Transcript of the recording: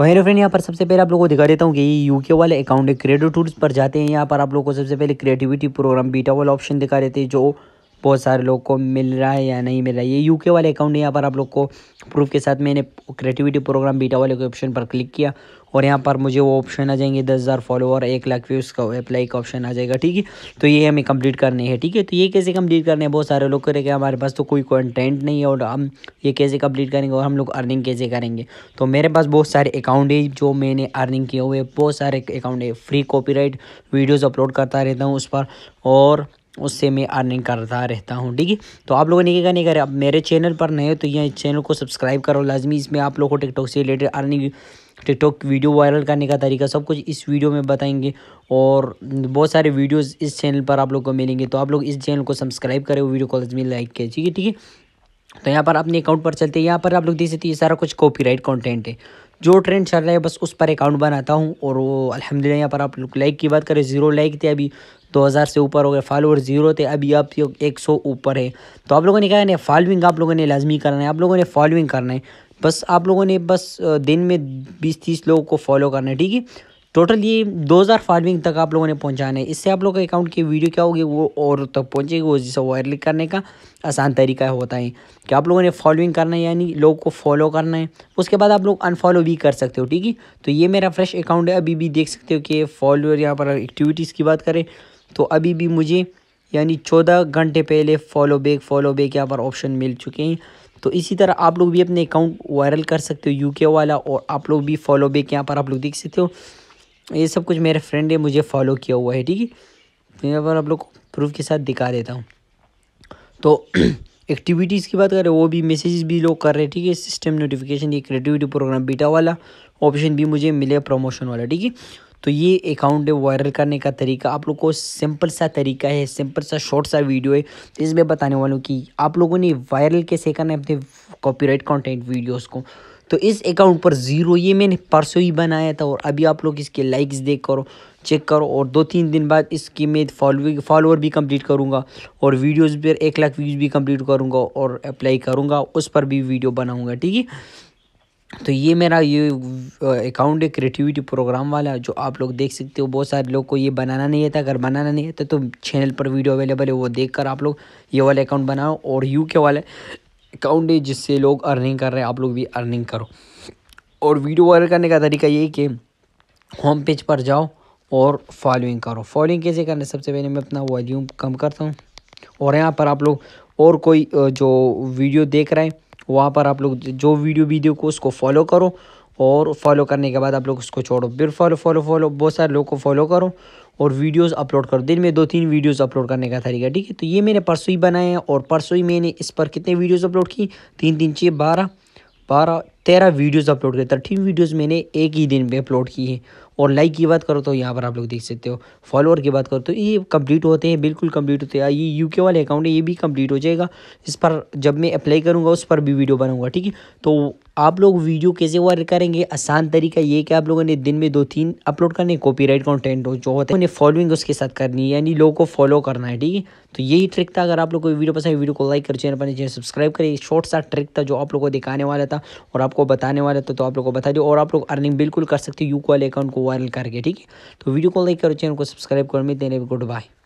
तो hello friend यहाँ पर सबसे पहले आप लोगों को दिखा देता हूँ कि ये यूके वाले अकाउंट क्रेडिट टूल्स पर जाते हैं यहाँ पर आप लोगों को सबसे पहले क्रिएटिविटी प्रोग्राम बीटा वाला ऑप्शन दिखा देते हैं जो बहुत सारे लोग को मिल रहा है या नहीं मिल रहा है ये यूके वाले अकाउंट है यहाँ पर आप लोग को प्रूफ के साथ मैंने क्रिएटिविटी प्रोग्राम बीटा वाले के ऑप्शन पर क्लिक किया और यहाँ पर मुझे वो ऑप्शन आ जाएंगे दस हज़ार फॉलोअर एक लाख व्यूज़ का अप्लाई का ऑप्शन आ जाएगा ठीक है तो ये हमें कंप्लीट करने है ठीक है तो ये कैसे कंप्लीट करने हैं बहुत सारे लोग करेंगे हमारे पास तो कोई कंटेंट नहीं है और हम ये कैसे कंप्लीट करेंगे और हम लोग अर्निंग कैसे करेंगे तो मेरे पास बहुत सारे अकाउंट है जो मैंने अर्निंग किए हुए बहुत सारे अकाउंट है फ्री कॉपी राइट अपलोड करता रहता हूँ उस पर और उससे मैं अर्निंग करता रहता हूँ ठीक है तो आप लोगों ने क्या नहीं करें अब मेरे चैनल पर नए तो यह चैनल को सब्सक्राइब करो लाजमी इसमें आप लोगों को टिकटॉक से related earning TikTok video viral करने का तरीका सब कुछ इस वीडियो में बताएंगे और बहुत सारे वीडियोस इस चैनल पर आप लोग को मिलेंगे तो आप लोग इस चैनल को सब्सक्राइब करें वीडियो को लाजमी लाइक करें ठीक है ठीक है तो यहाँ पर अपने अकाउंट पर चलते हैं यहाँ पर आप लोग देख सकते हैं सारा कुछ कॉपीराइट कंटेंट है जो ट्रेंड चल रहा है बस उस पर अकाउंट बनाता हूँ और वो अलहमदिल्ला यहाँ पर आप लोग लाइक की बात करें ज़ीरो लाइक थे अभी दो हज़ार से ऊपर हो गए फॉलोअर जीरो थे अभी आप एक सौ ऊपर है तो आप लोगों ने क्या है फॉलोइंग आप लोगों ने लाजमी करना है आप लोगों ने फॉलोइंग करना है बस आप लोगों ने बस दिन में बीस तीस लोगों को फॉलो करना है ठीक है टोटल ये दो हज़ार फॉलोइंग तक आप लोगों ने पहुंचाना है इससे आप लोग का अकाउंट की वीडियो क्या होगी वो और तक पहुँचेगी वो जिसे वायरल करने का आसान तरीका होता है कि आप लोगों ने फॉलोइंग करना है यानी लोग को फॉलो करना है उसके बाद आप लोग अनफॉलो भी कर सकते हो ठीक है तो ये मेरा फ्रेश अकाउंट है अभी भी देख सकते हो कि फॉलोअर यहाँ पर एक्टिविटीज़ की बात करें तो अभी भी मुझे यानी चौदह घंटे पहले फॉलो बैक फॉलो बैक यहाँ पर ऑप्शन मिल चुके हैं तो इसी तरह आप लोग भी अपने अकाउंट वायरल कर सकते हो यूके वाला और आप लोग भी फॉलो बैक यहाँ पर आप लोग देख सकते हो ये सब कुछ मेरे फ्रेंड ने मुझे फॉलो किया हुआ है ठीक है मैं आप लोग को प्रूफ के साथ दिखा देता हूँ तो एक्टिविटीज़ की बात करें वो भी मैसेजेस भी लोग कर रहे हैं ठीक है सिस्टम नोटिफिकेशन ये क्रिएटिविटी प्रोग्राम बीटा वाला ऑप्शन भी मुझे मिले प्रमोशन वाला ठीक है तो ये अकाउंट वायरल करने का तरीका आप लोग को सिंपल सा तरीका है सिंपल सा शॉर्ट सा वीडियो है इसमें बताने वालों कि आप लोगों ने वायरल कैसे करना है अपने कॉपीराइट कंटेंट वीडियोस को तो इस अकाउंट पर ज़ीरो ये मैंने परसों ही बनाया था और अभी आप लोग इसके लाइक्स देख करो चेक करो और दो तीन दिन बाद इसकी मैं फॉलोविंग फॉलोअर भी कंप्लीट करूँगा और वीडियोस पर एक लाख व्यूज़ भी कंप्लीट करूँगा और अप्लाई करूँगा उस पर भी वीडियो बनाऊँगा ठीक है तो ये मेरा ये अकाउंट है क्रिएटिविटी प्रोग्राम वाला जो आप लोग देख सकते हो बहुत सारे लोग को ये बनाना नहीं आता अगर बनाना नहीं आता तो, तो चैनल पर वीडियो अवेलेबल है वो देख कर आप लोग ये वाला अकाउंट बनाओ और यू के वाले अकाउंट है जिससे लोग अर्निंग कर रहे हैं आप लोग भी अर्निंग करो और वीडियो वायरल करने का तरीका ये कि होम पेज पर जाओ और फॉलोइंग करो फॉलोइंग कैसे करना सबसे पहले मैं अपना वॉल्यूम कम करता हूँ और यहाँ पर आप लोग और कोई जो वीडियो देख रहे हैं वहाँ पर आप लोग जो वीडियो वीडियो को उसको फॉलो करो और फॉलो करने के बाद आप लोग उसको छोड़ो फिर फॉलो फॉलो फॉलो बहुत सारे लोग को फॉलो करो और वीडियोस अपलोड करो दिन में दो तीन वीडियोस अपलोड करने का तरीका ठीक है तो ये मैंने परसों ही बनाए हैं और परसों ही मैंने इस पर कितने वीडियोस अपलोड की तीन तीन छः बारह बारह तेरह वीडियोस अपलोड किए थर्टीन वीडियोस मैंने एक ही दिन में अपलोड की है और लाइक की बात करो तो यहाँ पर आप लोग देख सकते हो फॉलोअर की बात करो तो ये कंप्लीट होते हैं बिल्कुल कंप्लीट होते हैं ये यूके वाले अकाउंट है ये भी कंप्लीट हो जाएगा इस पर जब मैं अप्लाई करूँगा उस पर भी वीडियो बनाऊँगा ठीक है तो आप लोग वीडियो कैसे वर्क करेंगे आसान तरीका ये कि आप लोगों ने दिन में दो तीन अपलोड करने कॉपीराइट कंटेंट हो जो होता है उन्हें फॉलोइंग उसके साथ करनी है यानी लोगों को फॉलो करना है ठीक है तो यही ट्रिक था अगर आप लोग को वीडियो पसंद है वीडियो को लाइक कर चैनल पर चैनल सब्सक्राइब करें शॉर्ट सा ट्रिक था जो आप लोग को दिखाने वाला था और आपको बताने वाला था तो आप लोग को बता दो और आप लोग अर्निंग बिल्कुल कर सकते हो यू वाले अकाउंट को वायरल करके ठीक है तो वीडियो को लाइक करो चैनल को सब्सक्राइब करो मिलते हैं गुड बाय